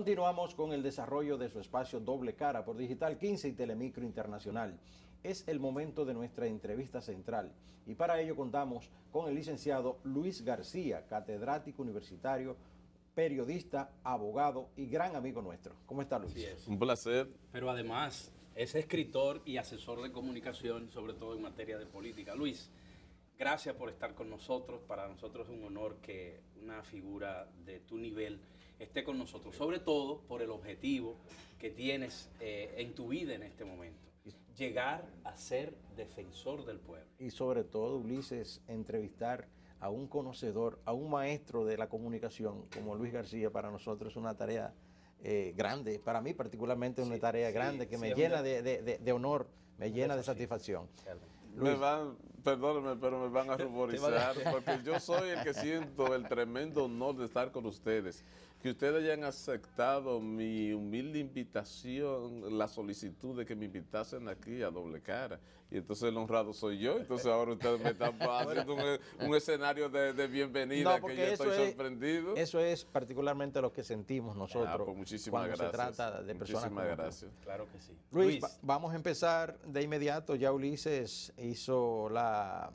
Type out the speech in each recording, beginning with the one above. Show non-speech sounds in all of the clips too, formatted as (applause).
Continuamos con el desarrollo de su espacio Doble Cara por Digital 15 y Telemicro Internacional. Es el momento de nuestra entrevista central y para ello contamos con el licenciado Luis García, catedrático universitario, periodista, abogado y gran amigo nuestro. ¿Cómo está Luis? Un placer. Pero además es escritor y asesor de comunicación, sobre todo en materia de política. Luis, gracias por estar con nosotros. Para nosotros es un honor que una figura de tu nivel esté con nosotros, sobre todo por el objetivo que tienes eh, en tu vida en este momento, llegar a ser defensor del pueblo. Y sobre todo, Ulises, entrevistar a un conocedor, a un maestro de la comunicación como Luis García, para nosotros es una tarea eh, grande, para mí particularmente es una tarea grande que me llena de, honor, me llena de satisfacción. Me van, perdónenme, pero me van a (laughs) ruborizar porque yo soy el que siento el tremendo honor de estar con ustedes que ustedes hayan aceptado mi humilde invitación, la solicitud de que me invitasen aquí a doble cara. Y entonces el honrado soy yo, entonces eh, ahora ustedes me están (laughs) haciendo un, escenario de, bienvenida que yo estoy sorprendido. Eso es particularmente lo que sentimos nosotros. Ah, pues muchísimas cuando gracias. se trata de personas muchísimas gracias. Claro que sí. Luis. vamos a empezar de inmediato. Ya Ulises hizo la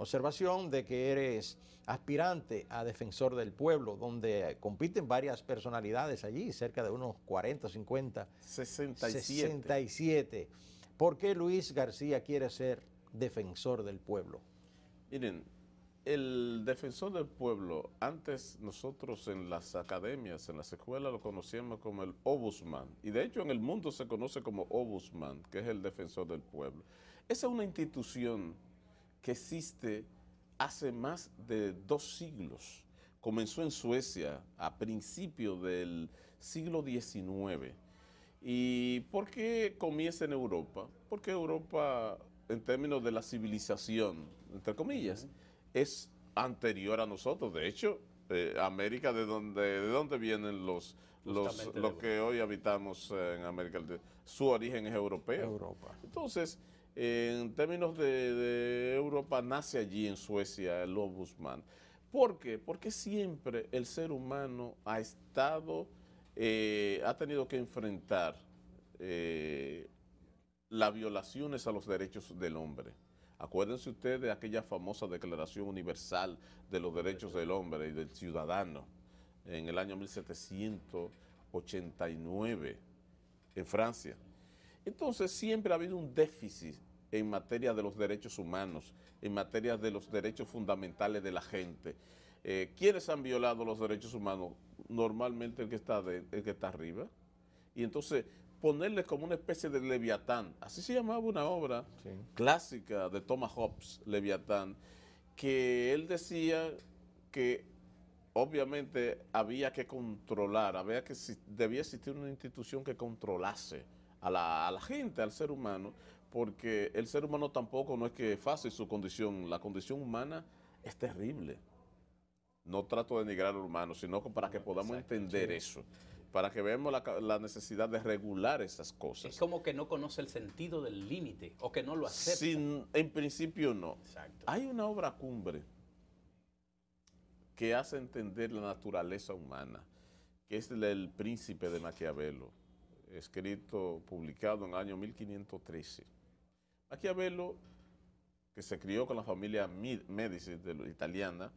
observación de que eres aspirante a defensor del pueblo, donde compiten varias personalidades allí, cerca de unos 40 50. 67. 67. ¿Por qué Luis García quiere ser defensor del pueblo? Miren, el defensor del pueblo, antes nosotros en las academias, en las escuelas lo conocíamos como el obusman, y de hecho en el mundo se conoce como obusman, que es el defensor del pueblo. Esa es una institución que existe hace más de dos siglos. Comenzó en Suecia a principios del siglo XIX. ¿Y por qué comienza en Europa? Porque Europa, en términos de la civilización, entre comillas, es anterior a nosotros. De hecho, eh, América, de donde, de vienen los, los, que hoy habitamos eh, en América Su origen es europeo. Europa. Entonces, en términos de, Europa, nace allí en Suecia el Ombudsman. ¿Por qué? Porque siempre el ser humano ha estado, eh, ha tenido que enfrentar eh, las violaciones a los derechos del hombre. Acuérdense ustedes de aquella famosa Declaración Universal de los Derechos del Hombre y del Ciudadano en el año 1789 en Francia. Entonces siempre ha habido un déficit en materia de los derechos humanos, en materia de los derechos fundamentales de la gente. Eh, ¿Quiénes han violado los derechos humanos? Normalmente el que está, que está arriba. Y entonces ponerle como una especie de leviatán, así se llamaba una obra clásica de Thomas Hobbes, leviatán, que él decía que obviamente había que controlar, había que debía existir una institución que controlase a la gente, al ser humano, porque el ser humano tampoco no es que es fácil su condición, la condición humana es terrible. No trato de denigrar al humano, sino para que podamos entender eso, para que veamos la, necesidad de regular esas cosas. Es como que no conoce el sentido del límite o que no lo acepta. Sin, en principio no. Hay una obra cumbre que hace entender la naturaleza humana, que es el, el príncipe de Maquiavelo, escrito, publicado en el año 1513 Maquiavelo, que se crió con la familia Médici de italiana,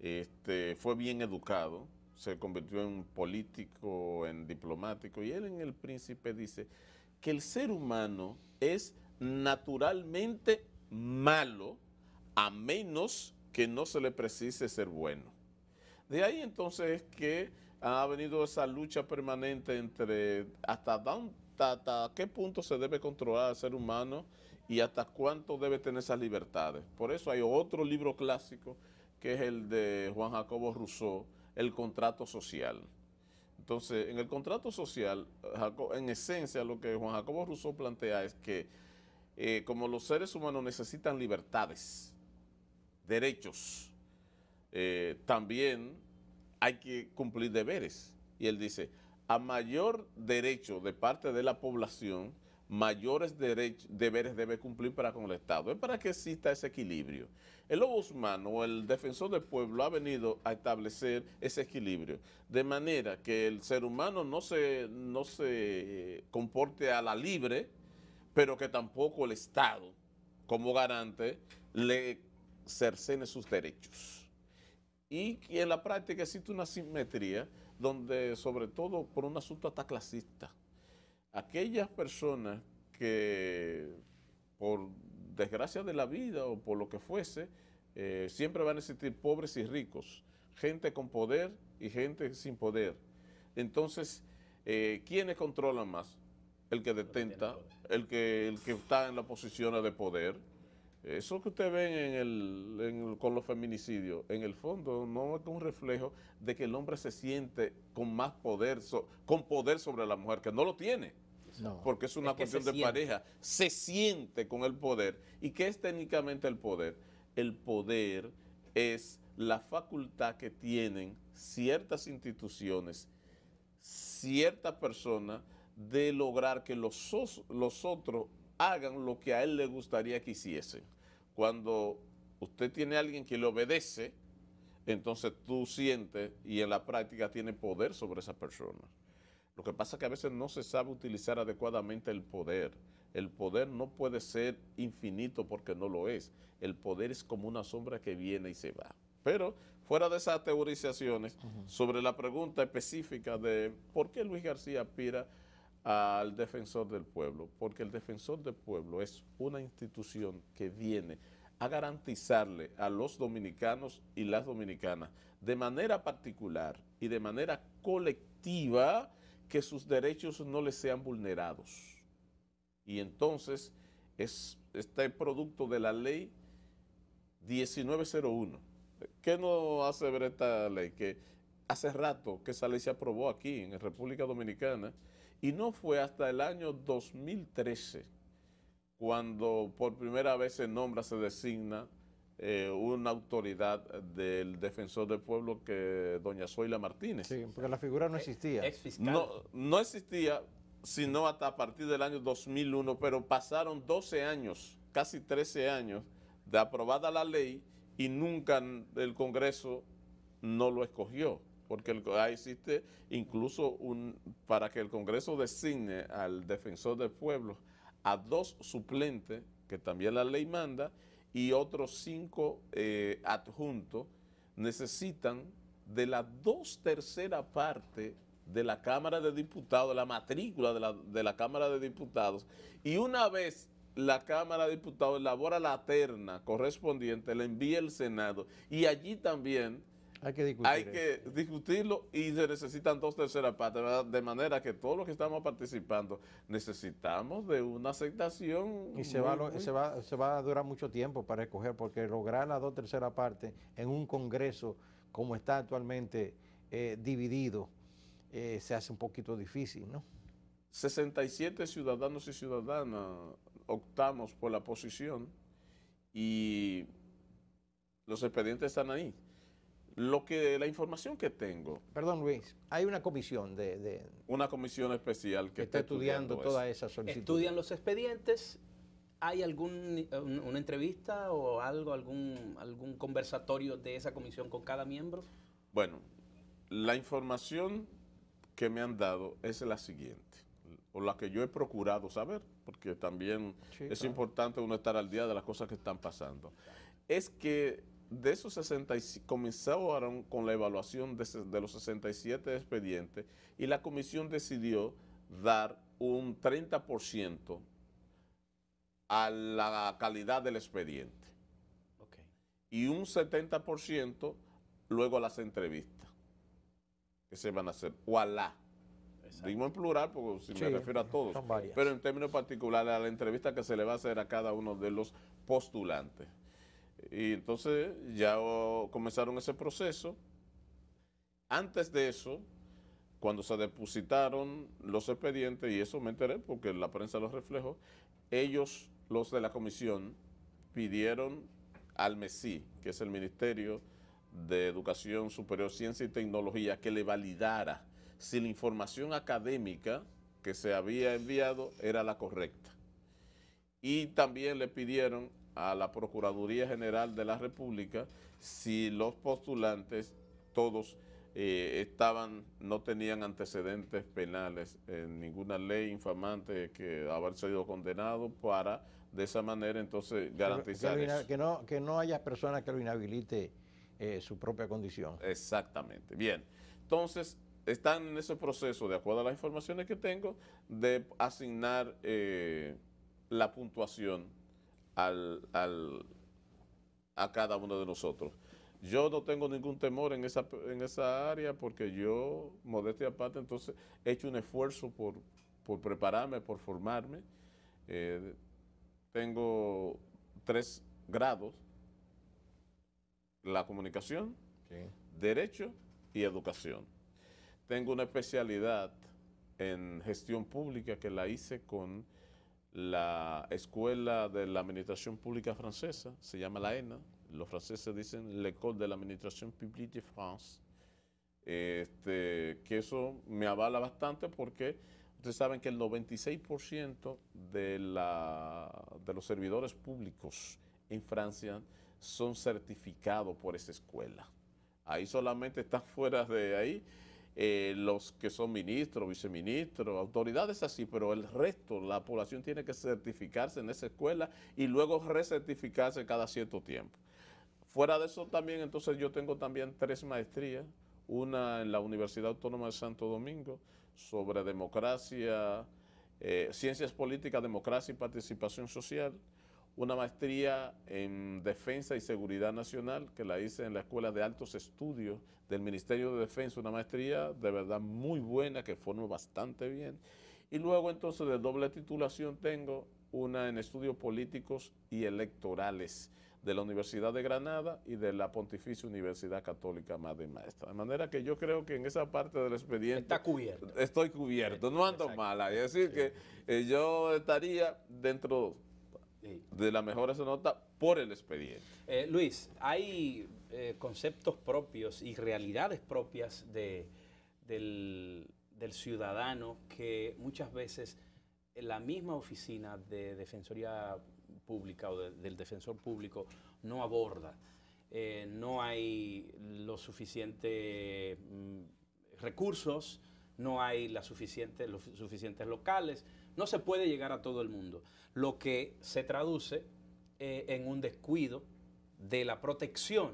este, fue bien educado, se convirtió en político, en diplomático, y él en El Príncipe dice que el ser humano es naturalmente malo a menos que no se le precise ser bueno. De ahí entonces que ha venido esa lucha permanente entre hasta, hasta qué punto se debe controlar al ser humano y hasta cuánto debe tener esas libertades. Por eso hay otro libro clásico que es el de Juan Jacobo Rousseau, El contrato social. Entonces, en el contrato social, en esencia, lo que Juan Jacobo Rousseau plantea es que eh, como los seres humanos necesitan libertades, derechos, eh, también hay que cumplir deberes. Y él dice, a mayor derecho de parte de la población, mayores deberes debe cumplir para con el Estado. Es para que exista ese equilibrio. El humano, o el defensor del pueblo ha venido a establecer ese equilibrio, de manera que el ser humano no se, no se eh, comporte a la libre, pero que tampoco el Estado, como garante, le cercene sus derechos. Y en la práctica existe una simetría donde, sobre todo por un asunto hasta clasista, aquellas personas que por desgracia de la vida o por lo que fuese, eh, siempre van a existir pobres y ricos, gente con poder y gente sin poder. Entonces, eh, ¿quiénes controlan más? El que detenta, el que, el que está en la posición de poder. Eso que usted ven en el, con los feminicidios, en el fondo no es un reflejo de que el hombre se siente con más poder, con poder sobre la mujer, que no lo tiene porque es una cuestión de pareja. Se siente con el poder. ¿Y qué es técnicamente el poder? El poder es la facultad que tienen ciertas instituciones, ciertas personas, de lograr que los, los otros hagan lo que a él le gustaría que hiciesen. Cuando usted tiene a alguien que le obedece, entonces tú sientes y en la práctica tiene poder sobre esa persona. Lo que pasa es que a veces no se sabe utilizar adecuadamente el poder. El poder no puede ser infinito porque no lo es. El poder es como una sombra que viene y se va. Pero fuera de esas teorizaciones, sobre la pregunta específica de por qué Luis García aspira al defensor del pueblo, porque el defensor del pueblo es una institución que viene a garantizarle a los dominicanos y las dominicanas de manera particular y de manera colectiva que sus derechos no les sean vulnerados. Y entonces es, está el producto de la ley 1901. ¿Qué no hace ver esta ley? Que hace rato que esa ley se aprobó aquí en República Dominicana y no fue hasta el año 2013 cuando por primera vez se nombra, se designa eh, una autoridad del defensor del pueblo que doña Zoila Martínez. Sí, porque la figura no eh, existía. No, existía, sino hasta a partir del año 2001, pero pasaron 12 años, casi 13 años, de aprobada la ley y nunca el Congreso no lo escogió. Porque existe incluso un, para que el Congreso designe al defensor del pueblo a dos suplentes, que también la ley manda, y otros cinco eh, adjuntos necesitan de la dos tercera parte de la Cámara de Diputados, de la matrícula de la, Cámara de Diputados. Y una vez la Cámara de Diputados elabora la terna correspondiente, la envía el Senado. Y allí también hay que discutirlo. y se necesitan dos terceras partes, de manera que todos los que estamos participando necesitamos de una aceptación. Y se, va, se, a durar mucho tiempo para escoger, porque lograr las dos terceras partes en un Congreso como está actualmente eh, dividido eh, se hace un poquito difícil, ¿no? 67 ciudadanos y ciudadanas optamos por la posición y los expedientes están ahí lo que la información que tengo. Perdón, Luis, hay una comisión de... una comisión especial que, está, estudiando, toda todas esas solicitudes. Estudian los expedientes. ¿Hay algún una entrevista o algo, algún, algún conversatorio de esa comisión con cada miembro? Bueno, la información que me han dado es la siguiente, o la que yo he procurado saber, porque también es importante uno estar al día de las cosas que están pasando. Es que de esos 67, comenzaron con la evaluación de, los 67 expedientes y la comisión decidió dar un 30% a la calidad del expediente y un 70% luego a las entrevistas que se van a hacer, o a la. Digo en plural porque si me refiero a todos, pero en términos particulares a la entrevista que se le va a hacer a cada uno de los postulantes. Y entonces ya comenzaron ese proceso. Antes de eso, cuando se depositaron los expedientes, y eso me enteré porque la prensa los reflejó, ellos, los de la comisión, pidieron al MESI, que es el Ministerio de Educación Superior, Ciencia y Tecnología, que le validara si la información académica que se había enviado era la correcta. Y también le pidieron a la Procuraduría General de la República si los postulantes, todos, eh, estaban, no tenían antecedentes penales, en eh, ninguna ley infamante que haber sido condenado para de esa manera entonces garantizar que, no, que no haya personas que lo inhabilite eh, su propia condición. Exactamente. Bien, entonces están en ese proceso, de acuerdo a las informaciones que tengo, de asignar la puntuación al, a cada uno de nosotros. Yo no tengo ningún temor en esa, en esa área porque yo, modestia aparte, entonces he hecho un esfuerzo por, prepararme, por formarme. Eh, tengo tres grados, la comunicación, derecho y educación. Tengo una especialidad en gestión pública que la hice con la escuela de la administración pública francesa, se llama la ENA, los franceses dicen l'École de l'Administration Publique de France, este, que eso me avala bastante porque ustedes saben que el 96% de, la, de los servidores públicos en Francia son certificados por esa escuela. Ahí solamente están (laughs) fuera de ahí eh, los que son ministros, viceministros, autoridades así, pero el resto, la población tiene que certificarse en esa escuela y luego recertificarse cada cierto tiempo. Fuera de eso también, entonces yo tengo también tres maestrías, una en la Universidad Autónoma de Santo Domingo sobre democracia, eh, ciencias políticas, democracia y participación social, una maestría en Defensa y Seguridad Nacional que la hice en la Escuela de Altos Estudios del Ministerio de Defensa, una maestría de verdad muy buena que formó bastante bien. Y luego entonces de doble titulación tengo una en Estudios Políticos y Electorales de la Universidad de Granada y de la Pontificia Universidad Católica Madre Maestra. De manera que yo creo que en esa parte del expediente... Está cubierto. Estoy cubierto, no ando mala. Es decir, que eh, yo estaría dentro de la mejora se nota por el expediente. Eh, Luis, hay eh, conceptos propios y realidades propias del, ciudadano que muchas veces la misma oficina de Defensoría Pública o del Defensor Público no aborda. Eh, no hay los suficientes mm, recursos, no hay la suficiente, los suficientes locales, no se puede llegar a todo el mundo, lo que se traduce eh, en un descuido de la protección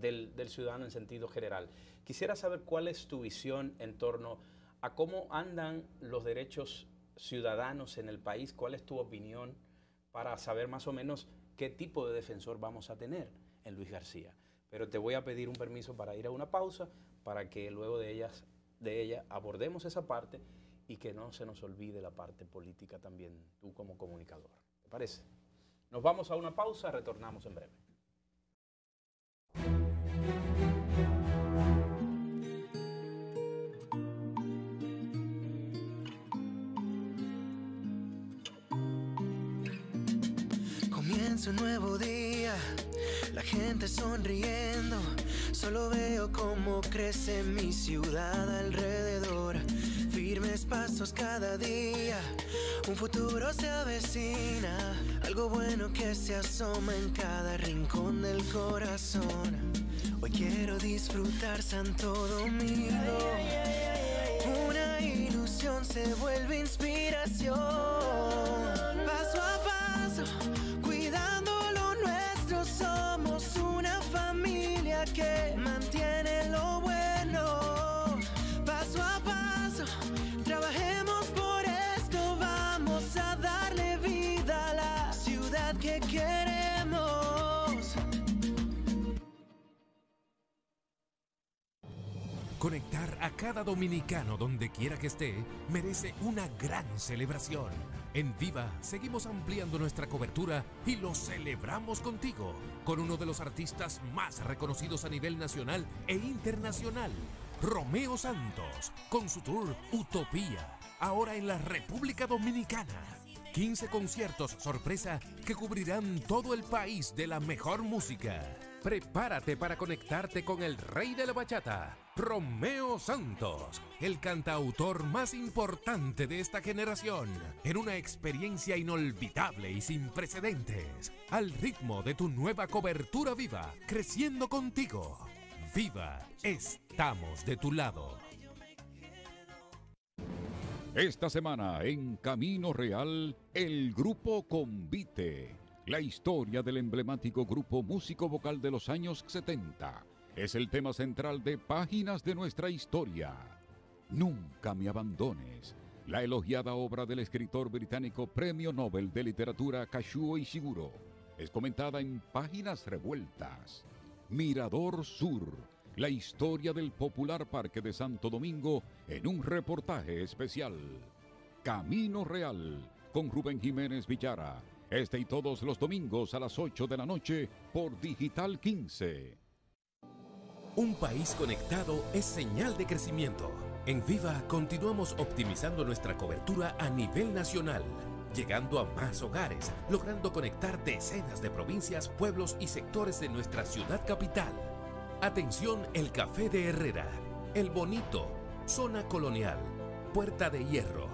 del, ciudadano en sentido general. Quisiera saber cuál es tu visión en torno a cómo andan los derechos ciudadanos en el país, cuál es tu opinión para saber más o menos qué tipo de defensor vamos a tener en Luis García. Pero te voy a pedir un permiso para ir a una pausa, para que luego de, ellas, de ella abordemos esa parte y que no se nos olvide la parte política también, tú como comunicador. ¿Te parece? Nos vamos a una pausa, retornamos en breve. Comienza un nuevo día, la gente sonriendo, solo veo cómo crece mi ciudad alrededor pasos cada día. Un futuro se avecina, algo bueno que se asoma en cada rincón del corazón. Hoy quiero disfrutar Santo Domingo. Una ilusión se vuelve inspiración Conectar a cada dominicano donde quiera que esté merece una gran celebración. En Viva seguimos ampliando nuestra cobertura y lo celebramos contigo, con uno de los artistas más reconocidos a nivel nacional e internacional, Romeo Santos, con su tour Utopía, ahora en la República Dominicana. 15 conciertos sorpresa que cubrirán todo el país de la mejor música. Prepárate para conectarte con el rey de la bachata, Romeo Santos, el cantautor más importante de esta generación, en una experiencia inolvidable y sin precedentes, al ritmo de tu nueva cobertura viva, creciendo contigo. Viva, estamos de tu lado. Esta semana en Camino Real, el grupo Convite, la historia del emblemático grupo músico vocal de los años 70 es el tema central de Páginas de nuestra historia. Nunca me abandones, la elogiada obra del escritor británico Premio Nobel de Literatura Kashuo Ishiguro, es comentada en Páginas Revueltas. Mirador Sur, la historia del popular parque de Santo Domingo en un reportaje especial. Camino Real, con Rubén Jiménez Villara, este y todos los domingos a las 8 de la noche por Digital 15. Un país conectado es señal de crecimiento. En Viva continuamos optimizando nuestra cobertura a nivel nacional, llegando a más hogares, logrando conectar decenas de provincias, pueblos y sectores de nuestra ciudad capital. Atención El Café de Herrera, El Bonito, Zona Colonial, Puerta de Hierro,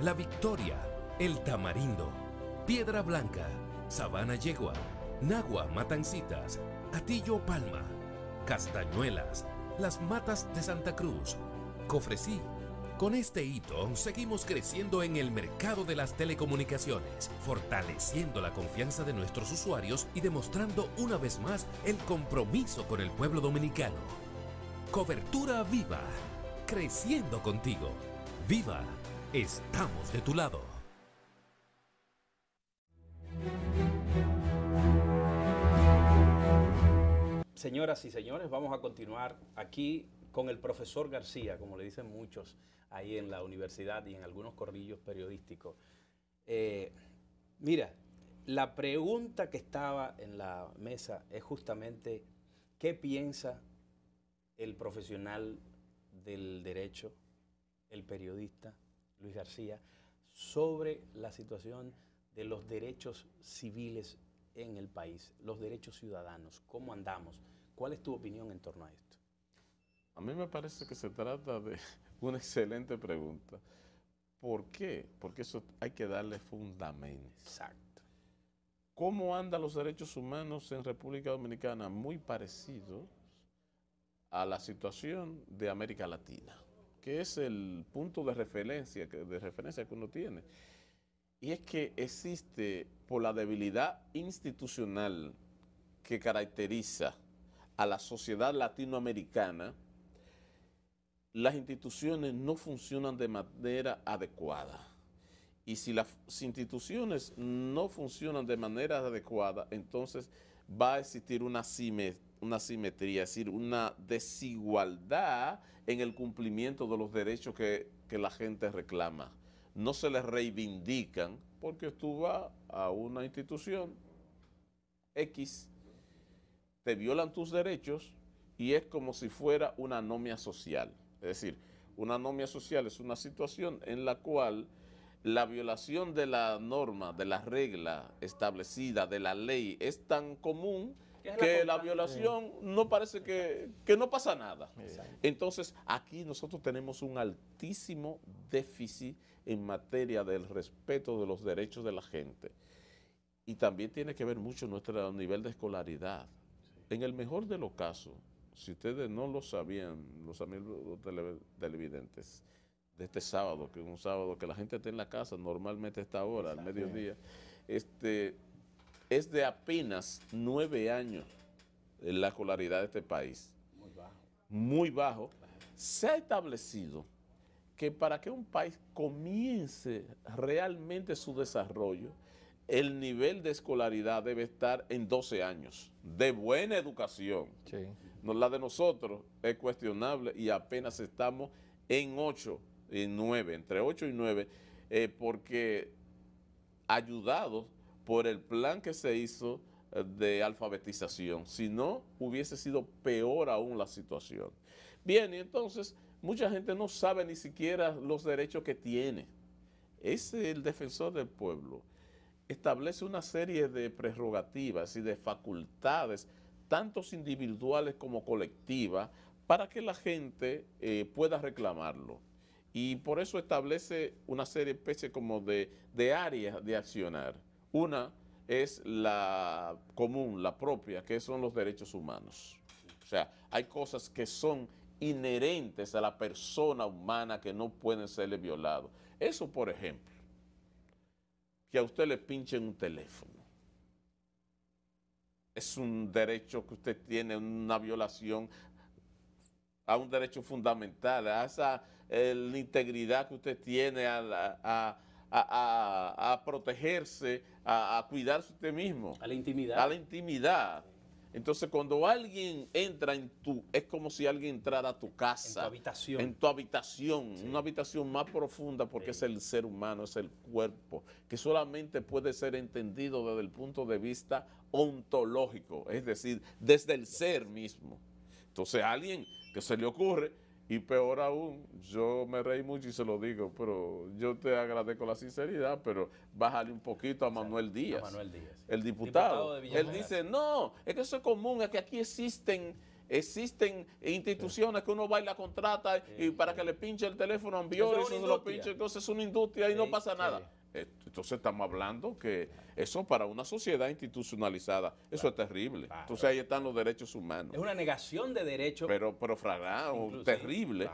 La Victoria, El Tamarindo, Piedra Blanca, Sabana Yegua, Nagua Matancitas, Atillo Palma, Castañuelas, Las Matas de Santa Cruz, Cofresí. Con este hito seguimos creciendo en el mercado de las telecomunicaciones, fortaleciendo la confianza de nuestros usuarios y demostrando una vez más el compromiso con el pueblo dominicano. Cobertura viva, creciendo contigo. Viva, estamos de tu lado. Señoras y señores, vamos a continuar aquí con el profesor García, como le dicen muchos ahí en la universidad y en algunos corrillos periodísticos. Eh, mira, la pregunta que estaba en la mesa es justamente qué piensa el profesional del derecho, el periodista Luis García, sobre la situación de los derechos civiles en el país, los derechos ciudadanos, cómo andamos. ¿Cuál es tu opinión en torno a esto? A mí me parece que se trata de (laughs) una excelente pregunta. ¿Por qué? Porque eso hay que darle fundamento. Exacto. ¿Cómo andan los derechos humanos en República Dominicana? Muy parecido a la situación de América Latina, que es el punto de referencia, de referencia que uno tiene. Y es que existe, por la debilidad institucional que caracteriza a la sociedad latinoamericana, las instituciones no funcionan de manera adecuada. Y si las instituciones no funcionan de manera adecuada, entonces va a existir una, simetría, es decir, una desigualdad en el cumplimiento de los derechos que, que la gente reclama. No se les reivindican porque tú vas a una institución X te violan tus derechos y es como si fuera una anomia social. Es decir, una anomia social es una situación en la cual la violación de la norma, de la regla establecida, de la ley, es tan común que la, violación no parece que, no pasa nada. Entonces, aquí nosotros tenemos un altísimo déficit en materia del respeto de los derechos de la gente. Y también tiene que ver mucho nuestro nivel de escolaridad en el mejor de los casos, si ustedes no lo sabían, los amigos televidentes, de este sábado, que es un sábado que la gente está en la casa, normalmente a esta hora, al mediodía, este, es de apenas nueve años la escolaridad de este país. Muy bajo. Muy bajo. Se ha establecido que para que un país comience realmente su desarrollo, el nivel de escolaridad debe estar en 12 años, de buena educación. la de nosotros es cuestionable y apenas estamos en 8 y 9, entre 8 y 9, eh, porque ayudados por el plan que se hizo eh, de alfabetización, si no hubiese sido peor aún la situación. Bien, y entonces mucha gente no sabe ni siquiera los derechos que tiene. es el defensor del pueblo establece una serie de prerrogativas y de facultades, tantos individuales como colectivas, para que la gente eh, pueda reclamarlo. Y por eso establece una serie especie como de, de áreas de accionar. Una es la común, la propia, que son los derechos humanos. O sea, hay cosas que son inherentes a la persona humana que no pueden serle violados. Eso, por ejemplo, que a usted le pinchen un teléfono. Es un derecho que usted tiene, una violación a un derecho fundamental, a esa la integridad que usted tiene, a, a protegerse, a, cuidarse usted mismo. A la intimidad. A la intimidad. Entonces, cuando alguien entra en tu, es como si alguien entrara a tu casa. En tu habitación. En tu habitación, una habitación más profunda porque es el ser humano, es el cuerpo, que solamente puede ser entendido desde el punto de vista ontológico, es decir, desde el ser mismo. Entonces, alguien que se le ocurre y peor aún, yo me reí mucho y se lo digo, pero yo te agradezco la sinceridad, pero bájale un poquito a Manuel Díaz. El diputado. él dice, no, es que eso es común, es que aquí existen existen instituciones que uno va y la contrata y para que le pinche el teléfono a ambiores y se lo pinche, entonces es una industria y no pasa nada. Entonces estamos hablando que eso para una sociedad institucionalizada, eso es terrible. Entonces ahí están los derechos humanos. Es una negación de derechos. Pero, pero terrible.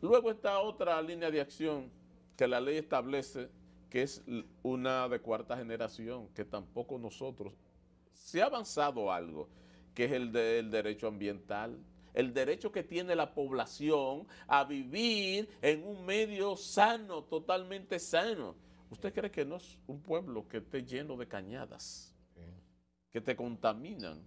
Luego está otra línea de acción que la ley establece que es una de cuarta generación, que tampoco nosotros. Se ha avanzado algo, que es el del derecho ambiental, el derecho que tiene la población a vivir en un medio sano, totalmente sano ¿Usted cree que no es un pueblo que esté lleno de cañadas, que te contaminan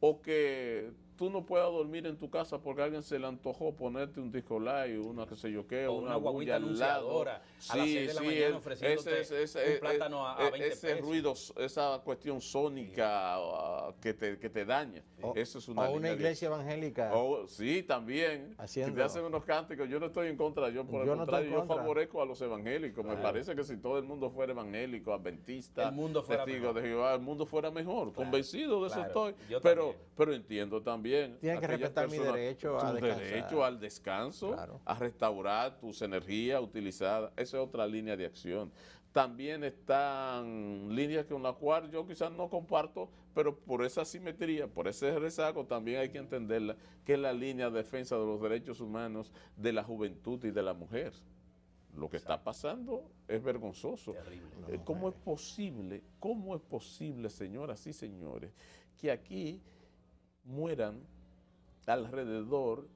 o que tú no puedas dormir en tu casa porque alguien se le antojó ponerte un disco live, una que sé yo qué, o una, guaguita anunciadora a las 6 de la mañana ofreciéndote ese, un plátano a, e, ese ruido, esa cuestión sónica ah, que, te, daña. O, Eso es una, iglesia evangélica. O, sí, también. te hacen unos cánticos. Yo no estoy en contra, yo por el contrario, yo favorezco a los evangélicos. Me parece que si todo el mundo fuera evangélico, adventista, el testigo de Jehová, el mundo fuera mejor. Convencido de eso estoy. pero, pero entiendo también tiene que respetar mi derecho a derecho al descanso, a restaurar tus energías utilizadas. Esa es otra línea de acción. También están líneas con las cuales yo quizás no comparto, pero por esa simetría, por ese rezago, también hay que entenderla, que es la línea de defensa de los derechos humanos de la juventud y de la mujer. Lo que está pasando es vergonzoso. Eh, ¿Cómo es posible, cómo es posible, señoras y señores, que aquí mueran alrededor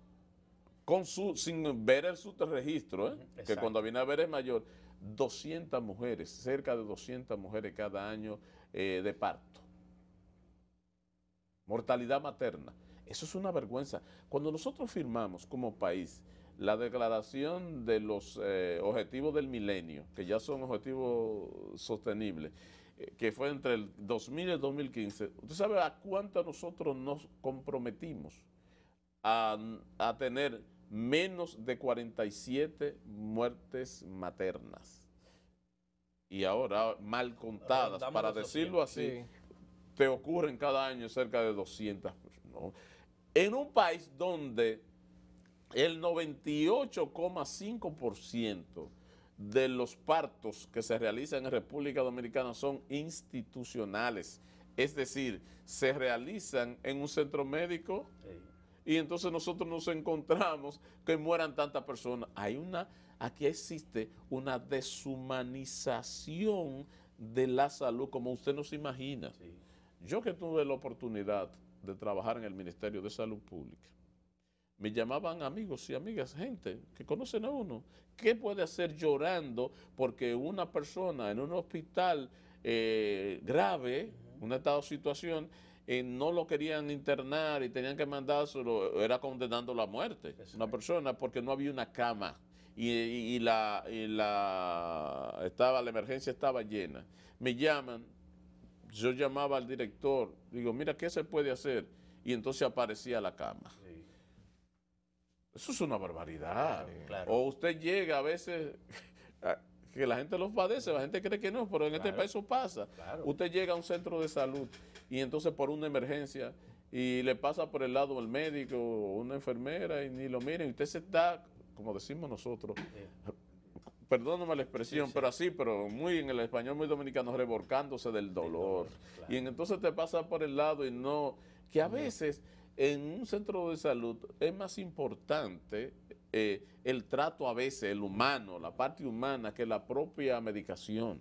con su, sin ver el subregistro, ¿eh? que cuando viene a ver es mayor, 200 mujeres, cerca de 200 mujeres cada año eh, de parto. Mortalidad materna. Eso es una vergüenza. Cuando nosotros firmamos como país la declaración de los eh, objetivos del milenio, que ya son objetivos sostenibles, que fue entre el 2000 y el 2015, ¿usted sabe a cuánto nosotros nos comprometimos a, tener menos de 47 muertes maternas? Y ahora, mal contadas, para decirlo así, te ocurren cada año cerca de 200. Pues, en un país donde el 98,5% de los partos que se realizan en República Dominicana son institucionales. Es decir, se realizan en un centro médico y entonces nosotros nos encontramos que mueran tantas personas. Hay una, aquí existe una deshumanización de la salud como usted nos imagina. Yo que tuve la oportunidad de trabajar en el Ministerio de Salud Pública, me llamaban amigos y amigas, gente que conocen a uno. ¿Qué puede hacer llorando porque una persona en un hospital eh, grave, un una estado situación, eh, no lo querían internar y tenían que mandárselo, era condenándolo a muerte, una persona, porque no había una cama y, la, la, estaba, la emergencia estaba llena. Me llaman, yo llamaba al director, digo, mira, ¿qué se puede hacer? Y entonces aparecía la cama. Eso es una barbaridad. O usted llega a veces, (laughs) que la gente lo padece, la gente cree que no, pero en este país eso pasa. Usted llega a un centro de salud y entonces por una emergencia y le pasa por el lado el médico o una enfermera y ni lo miren, usted se está, como decimos nosotros, perdóname la expresión, pero así, pero muy en el español muy dominicano, reborcándose del dolor. Y entonces te pasa por el lado y no, que a veces en un centro de salud es más importante eh, el trato a veces, el humano, la parte humana, que la propia medicación.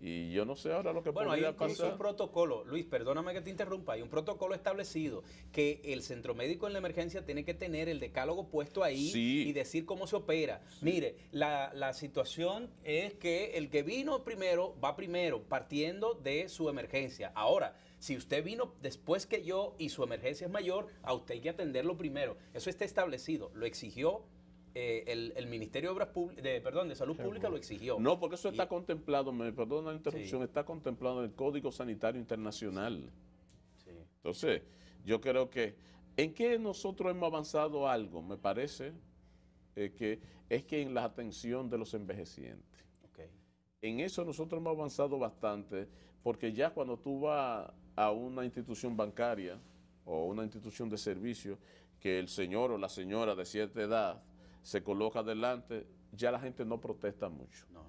Y yo no sé ahora lo que bueno, pasar. Bueno, hay un protocolo, Luis, perdóname que te interrumpa, hay un protocolo establecido que el centro médico en la emergencia tiene que tener el decálogo puesto ahí y decir cómo se opera. Mire, la, la situación es que el que vino primero va primero, partiendo de su emergencia. Ahora, si usted vino después que yo y su emergencia es mayor, a usted hay que atenderlo primero. Eso está establecido. Lo exigió eh, el, Ministerio de de, Salud Pública lo exigió. No, porque eso está contemplado, me perdón la interrupción, está contemplado en el Código Sanitario Internacional. Entonces, yo creo que, ¿en qué nosotros hemos avanzado algo? Me parece eh, que es que en la atención de los envejecientes. En eso nosotros hemos avanzado bastante porque ya cuando tú vas a una institución bancaria o una institución de servicio, que el señor o la señora de cierta edad se coloca delante, ya la gente no protesta mucho. No, no.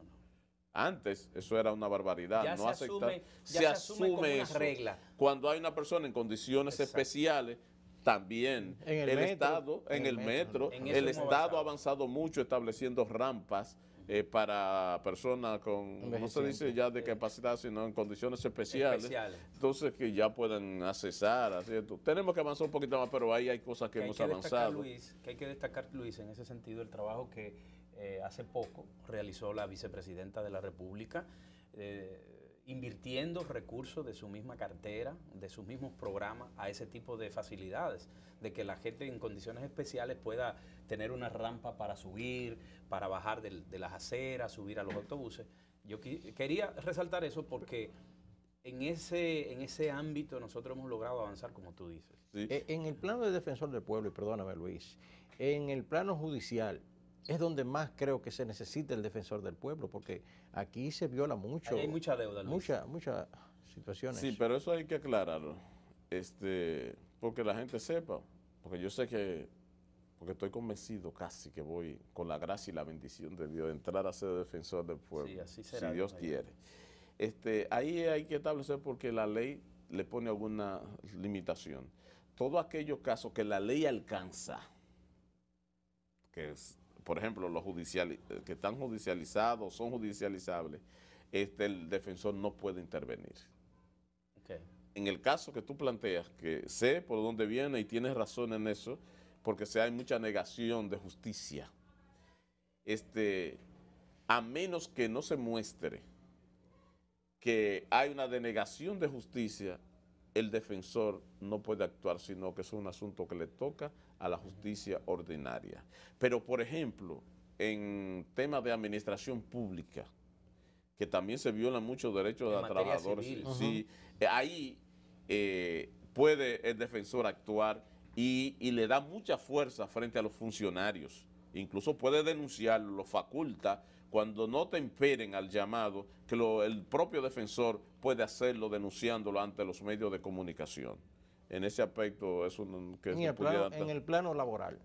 Antes eso era una barbaridad. no se asume, se, asume, regla. Cuando hay una persona en condiciones especiales, también en el, Estado, en, el metro, el Estado ha avanzado mucho estableciendo rampas eh, para personas con, no se dice ya de capacidad, sino en condiciones especiales, Entonces que ya puedan accesar, ¿cierto? Tenemos que avanzar un poquito más, pero ahí hay cosas que, hemos avanzado. que hay que destacar, Luis, en ese sentido, el trabajo que eh, hace poco realizó la vicepresidenta de la República. Eh, invirtiendo recursos de su misma cartera, de sus mismos programas a ese tipo de facilidades, de que la gente en condiciones especiales pueda tener una rampa para subir, para bajar de, las aceras, subir a los autobuses. Yo quería resaltar eso porque en ese, en ese ámbito nosotros hemos logrado avanzar, como tú dices. E, en el plano de defensor del pueblo, y perdóname Luis, en el plano judicial, es donde más creo que se necesita el defensor del pueblo, porque aquí se viola mucho. hay mucha deuda, Mucha, muchas situaciones. Sí, pero eso hay que aclararlo, este, porque la gente sepa, porque yo sé que, porque estoy convencido casi que voy con la gracia y la bendición de Dios entrar a ser defensor del pueblo, sí, así será, si Dios quiere. Este, ahí hay que establecer porque la ley le pone alguna limitación. Todos aquellos casos que la ley alcanza, que es por ejemplo, los eh, que están judicializados, son judicializables, este, el defensor no puede intervenir. En el caso que tú planteas, que sé por dónde viene y tienes razón en eso, porque si hay mucha negación de justicia. Este, a menos que no se muestre que hay una denegación de justicia, el defensor no puede actuar, sino que es un asunto que le toca a la justicia ordinaria. Pero, por ejemplo, en temas de administración pública, que también se violan muchos derechos de trabajadores, eh, ahí eh, puede el defensor actuar y, le da mucha fuerza frente a los funcionarios. Incluso puede denunciarlo, lo faculta cuando no te imperen al llamado, que el propio defensor puede hacerlo denunciándolo ante los medios de comunicación. En ese aspecto es un... en, el plano, laboral.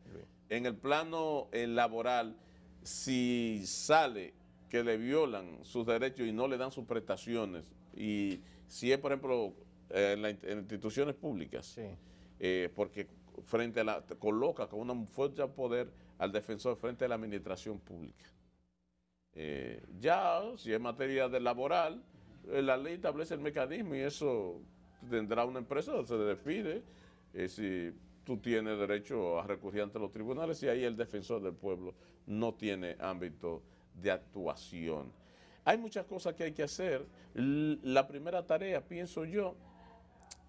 En el plano eh, laboral, si sale que le violan sus derechos y no le dan sus prestaciones, y si es, por ejemplo, eh, en, instituciones públicas, eh, porque frente a la, coloca con una fuerza poder al defensor frente a la administración pública. Eh, ya, si es materia de laboral, eh, la ley establece el mecanismo y eso tendrá una empresa, donde se despide. Eh, si tú tienes derecho a recurrir ante los tribunales y ahí el defensor del pueblo no tiene ámbito de actuación. Hay muchas cosas que hay que hacer. La primera tarea, pienso yo,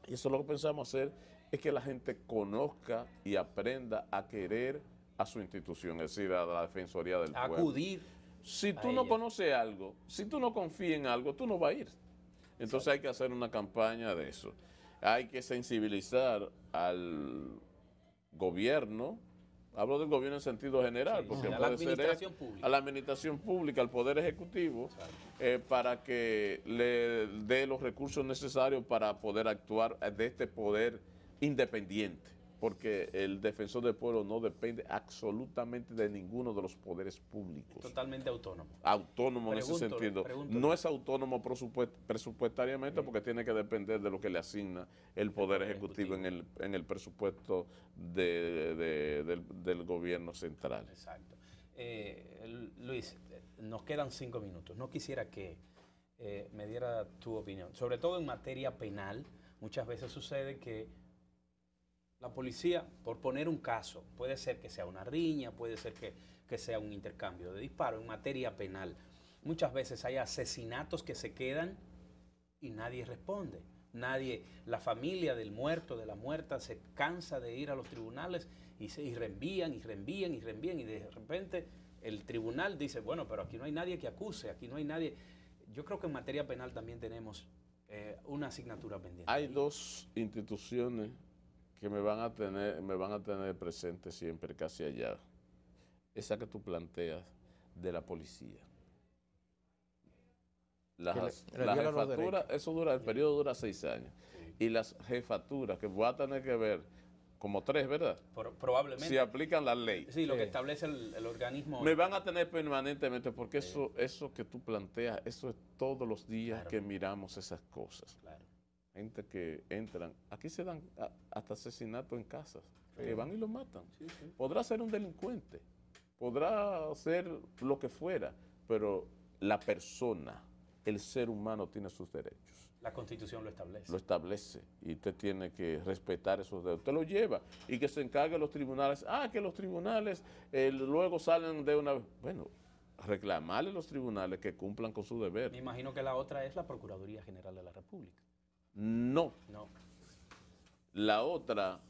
y eso es lo que pensamos hacer, es que la gente conozca y aprenda a querer a su institución, es decir, a la Defensoría del Pueblo. Acudir si tú no conoces algo, si tú no confías en algo, tú no vas a ir. Entonces hay que hacer una campaña de eso. Hay que sensibilizar al gobierno, hablo del gobierno en sentido general, porque a la administración pública. al poder ejecutivo, eh, para que le dé los recursos necesarios para poder actuar de este poder independiente porque el defensor del pueblo no depende absolutamente de ninguno de los poderes públicos. Totalmente autónomo. Autónomo en ese sentido. No es autónomo presupuestariamente porque tiene que depender de lo que le asigna el Poder, Ejecutivo, en el, presupuesto del, gobierno central. Exacto. Eh, Luis, nos quedan cinco minutos. No quisiera que eh, me diera tu opinión, sobre todo en materia penal. Muchas veces sucede que la policía, por poner un caso, puede ser que sea una riña, puede ser que, que sea un intercambio de disparos en materia penal. Muchas veces hay asesinatos que se quedan y nadie responde. Nadie, la familia del muerto, de la muerta, se cansa de ir a los tribunales y, se, reenvían y reenvían y reenvían y de repente el tribunal dice, bueno, pero aquí no hay nadie que acuse, aquí no hay nadie. Yo creo que en materia penal también tenemos eh, una asignatura pendiente. Hay dos instituciones que me van a tener, me van a tener presente siempre, casi allá, esa que tú planteas de la policía. Las, la eso dura, el periodo dura seis años. Y las jefaturas, que voy a tener que ver como tres, ¿verdad? probablemente. Si aplican la ley. Sí, lo que establece el, organismo. Me van a tener permanentemente, porque eso, eso que tú planteas, eso es todos los días que miramos esas cosas gente que entran, aquí se dan hasta asesinatos en casas, que van y lo matan. Podrá ser un delincuente, podrá ser lo que fuera, pero la persona, el ser humano tiene sus derechos. La constitución lo establece. Lo establece y usted tiene que respetar esos derechos. Usted lo lleva y que se encargue los tribunales. Ah, que los tribunales eh, luego salen de una Bueno, reclamarle a los tribunales que cumplan con su deber. Me imagino que la otra es la Procuraduría General de la República. No. La otra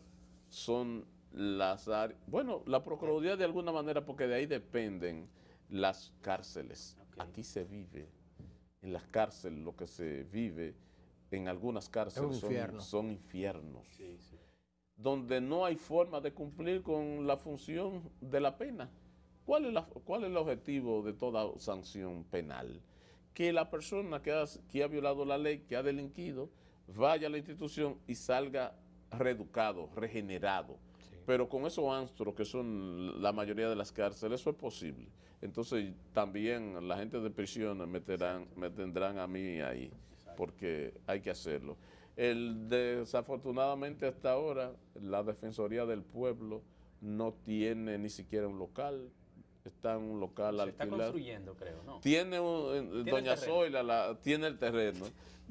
son las áreas, bueno, la Procuraduría de alguna manera, porque de ahí dependen las cárceles. Aquí se vive, en las cárceles lo que se vive, en algunas cárceles son, infiernos, donde no hay forma de cumplir con la función de la pena. ¿Cuál es, cuál es el objetivo de toda sanción penal? Que la persona que ha violado la ley, que ha delinquido, vaya a la institución y salga reeducado, regenerado. Pero con esos astros, que son la mayoría de las cárceles, eso es posible. Entonces también la gente de prisiones me, me tendrán a mí ahí, porque hay que hacerlo. El, desafortunadamente hasta ahora, la Defensoría del Pueblo no tiene ni siquiera un local, está en un local Se está construyendo, creo, Tiene, un, Doña Zoila tiene el terreno.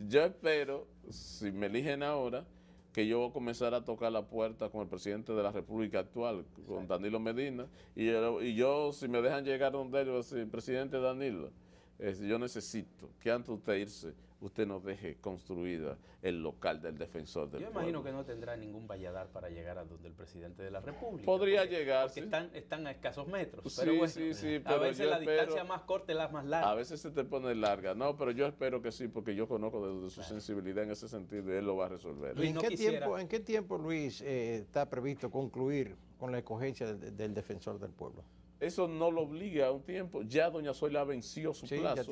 Yo espero, si me eligen ahora, que yo voy a comenzar a tocar la puerta con el presidente de la República actual, con Danilo Medina, y yo, si me dejan llegar donde él, voy decir, presidente Danilo, yo necesito que antes usted irse, usted nos deje construida el local del defensor del pueblo. Yo imagino que no tendrá ningún valladar para llegar a donde el presidente de la República. Podría llegar. están, están a escasos metros. Sí, pero sí, sí, a veces la distancia más corta es la más larga. A veces se te pone larga. No, pero yo espero que sí, porque yo conozco de, su sensibilidad en ese sentido y él lo va a resolver. ¿En, qué tiempo, ¿En qué tiempo, Luis, eh, está previsto concluir con la escogencia del defensor del pueblo? eso no lo obliga a un tiempo. Ya doña Zoila venció su plazo.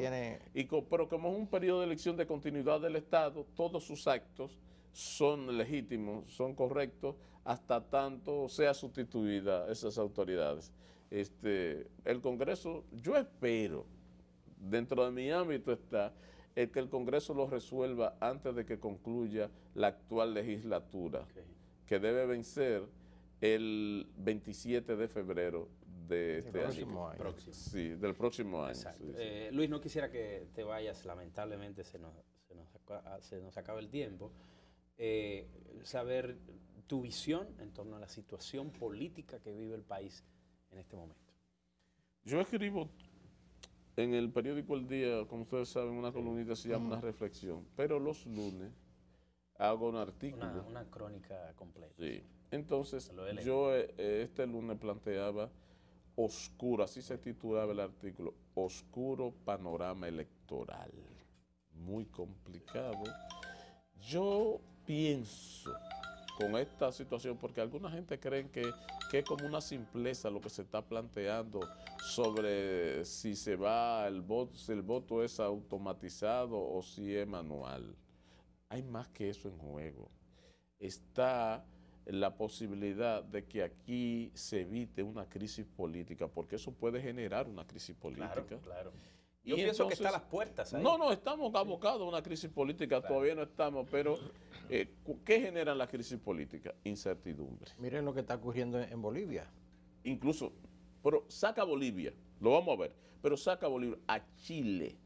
y, pero como es un periodo de elección de continuidad del Estado, todos sus actos son legítimos, son correctos, hasta tanto sea sustituida esas autoridades. Este, el Congreso, yo espero, dentro de mi ámbito está, el que el Congreso lo resuelva antes de que concluya la actual legislatura, que debe vencer el 27 de febrero este próximo Sí, del próximo año. Eh, Luis, no quisiera que te vayas, lamentablemente se nos, se nos, ah, acaba el tiempo. Eh, saber tu visión en torno a la situación política que vive el país en este momento. Yo escribo en el periódico El Día, como ustedes saben, una columnita se llama mm. Una reflexión, pero los lunes hago un artículo. Una, una crónica completa. Sí. Entonces, yo eh, este lunes planteaba oscuro, así se titulaba el artículo, oscuro panorama electoral. Muy complicado. Yo pienso con esta situación, porque alguna gente cree que, es como una simpleza lo que se está planteando sobre si se va el voto, el voto es automatizado o si es manual. Hay más que eso en juego. Está la posibilidad de que aquí se evite una crisis política, porque eso puede generar una crisis política. Claro, claro. Yo y pienso que está a las puertas. No, no, estamos abocados a una crisis política, todavía no estamos, pero eh, ¿qué generan las crisis políticas? Incertidumbre. Miren lo que está ocurriendo en Bolivia. Incluso, pero saca Bolivia, lo vamos a ver, pero saca Bolivia a Chile,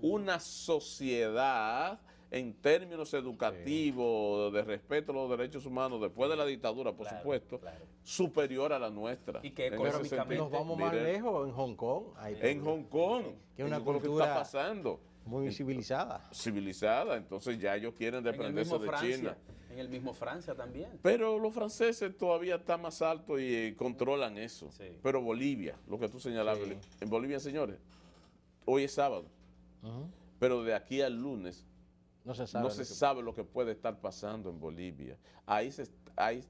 mm. una sociedad en términos educativos, de respeto a los derechos humanos, después de la dictadura, por supuesto, superior a la nuestra. Y que económicamente nos vamos más lejos en Hong Kong. en Hong Kong, que una cultura está pasando. Muy civilizada. Civilizada, entonces ya ellos quieren dependerse de China. En el mismo Francia también. Pero los franceses todavía están más altos y eh, controlan eso. Pero Bolivia, lo que tú señalabas, en Bolivia, señores, hoy es sábado. Pero de aquí al lunes no se sabe, lo, que puede estar pasando en Bolivia. Ahí, se, ahí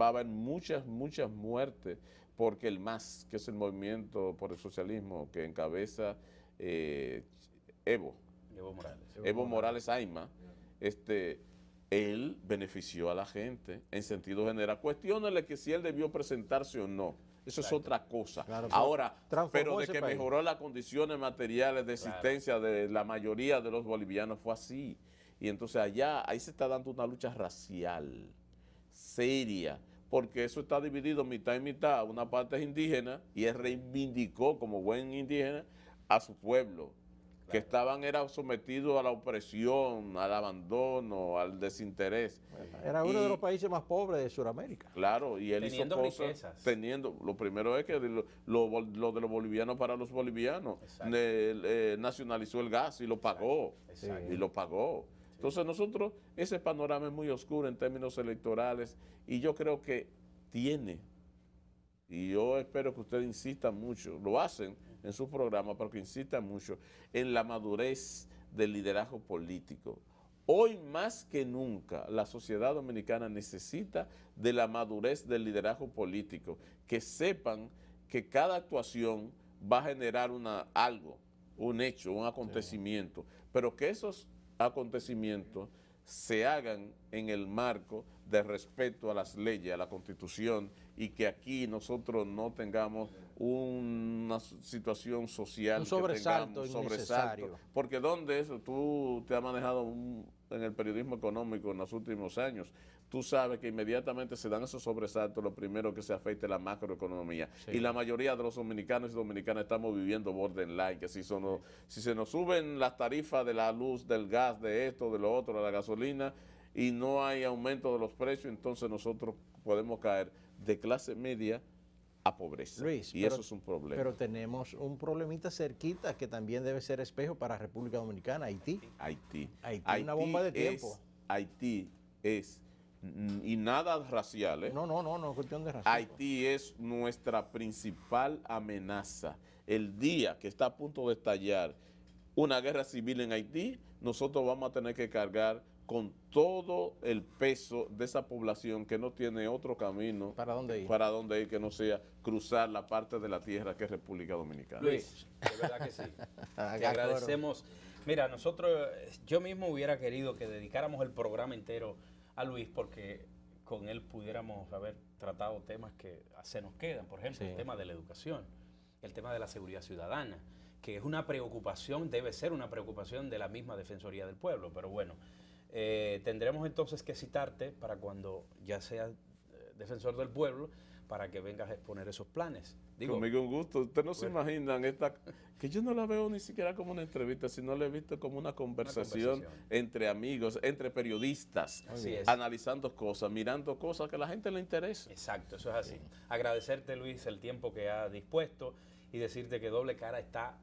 va a haber muchas, muchas muertes porque el MAS, que es el movimiento por el socialismo que encabeza eh, Evo, Evo Morales, Evo, Morales, Aima, este, él benefició a la gente en sentido general. Cuestiónale que si él debió presentarse o no. Eso es otra cosa. Ahora, pero de que mejoró las condiciones materiales de existencia de la mayoría de los bolivianos fue así. Y entonces allá, ahí se está dando una lucha racial seria, porque eso está dividido mitad y mitad. Una parte es indígena y él reivindicó como buen indígena a su pueblo, que estaban era sometidos a la opresión, al abandono, al desinterés. era uno de los países más pobres de Sudamérica. Claro, y él teniendo hizo teniendo. Lo primero es que lo, de los bolivianos para los bolivianos. Eh, nacionalizó el gas y lo pagó. Y lo pagó. Entonces nosotros, ese panorama es muy oscuro en términos electorales y yo creo que tiene, y yo espero que ustedes insistan mucho, lo hacen en su programa, pero que insistan mucho en la madurez del liderazgo político. Hoy más que nunca la sociedad dominicana necesita de la madurez del liderazgo político, que sepan que cada actuación va a generar una, algo, un hecho, un acontecimiento, pero que esos acontecimientos se hagan en el marco de respeto a las leyes, a la constitución y que aquí nosotros no tengamos una situación social. Un sobresalto, que sobresalto Porque ¿dónde eso? Tú te has manejado en el periodismo económico en los últimos años tú sabes que inmediatamente se dan esos sobresaltos, lo primero que se afecta es la macroeconomía. Y la mayoría de los dominicanos y dominicanas estamos viviendo borderline, que si, son si se nos suben las tarifas de la luz, del gas, de esto, de lo otro, de la gasolina, y no hay aumento de los precios, entonces nosotros podemos caer de clase media a pobreza. y eso es un problema. Pero tenemos un problemita cerquita que también debe ser espejo para República Dominicana, Haití. Haití. Haití, una bomba de tiempo. Es, Haití es y nada racial. ¿eh? No, no, no, no cuestión de racial. Haití es nuestra principal amenaza. El día que está a punto de estallar una guerra civil en Haití, nosotros vamos a tener que cargar con todo el peso de esa población que no tiene otro camino para dónde ir, para dónde ir que no sea cruzar la parte de la tierra que es República Dominicana. Luis, de verdad que sí. (laughs) Te agradecemos. Mira, nosotros, yo mismo hubiera querido que dedicáramos el programa entero a Luis porque con él pudiéramos haber tratado temas que se nos quedan, por ejemplo, el tema de la educación, el tema de la seguridad ciudadana, que es una preocupación, debe ser una preocupación de la misma Defensoría del Pueblo, pero bueno, eh, tendremos entonces que citarte para cuando ya seas eh, defensor del pueblo, para que vengas a exponer esos planes. Conmigo un gusto. Ustedes no se imaginan esta, que yo no la veo ni siquiera como una entrevista, sino la he visto como una conversación, entre amigos, entre periodistas, analizando cosas, mirando cosas que a la gente le interesa. Exacto, eso es así. Agradecerte, Luis, el tiempo que ha dispuesto y decirte que Doble Cara está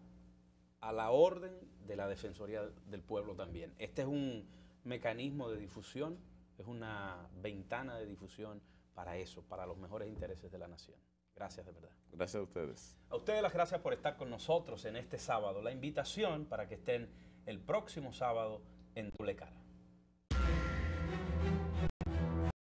a la orden de la Defensoría del Pueblo también. Este es un mecanismo de difusión, es una ventana de difusión para eso, para los mejores intereses de la nación. Gracias de verdad. Gracias a ustedes. A ustedes las gracias por estar con nosotros en este sábado. La invitación para que estén el próximo sábado en cara